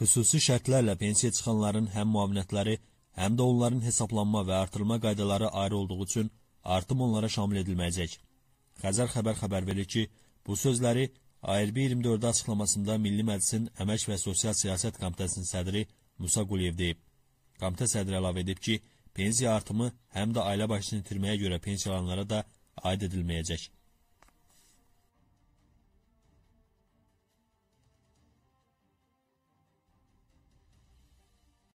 xüsusi şərtlərlə pensiya çıxanların həm müavinətləri, həm də onların hesablanma və artırma qaydaları ayrı olduğu üçün artım onlara şamil edilməyəcək. Xəzər xəbər xəbər verir ki, bu sözləri ALB 24-də açıqlamasında Milli Məclisin Əmək və Sosial Siyasət Komitəsinin sədri Musa Quliyev deyib. Komitə sədri əlavə edib ki, pensiya artımı həm də ailə başını itirməyə görə pensiyalanlara da aid edilməyəcək.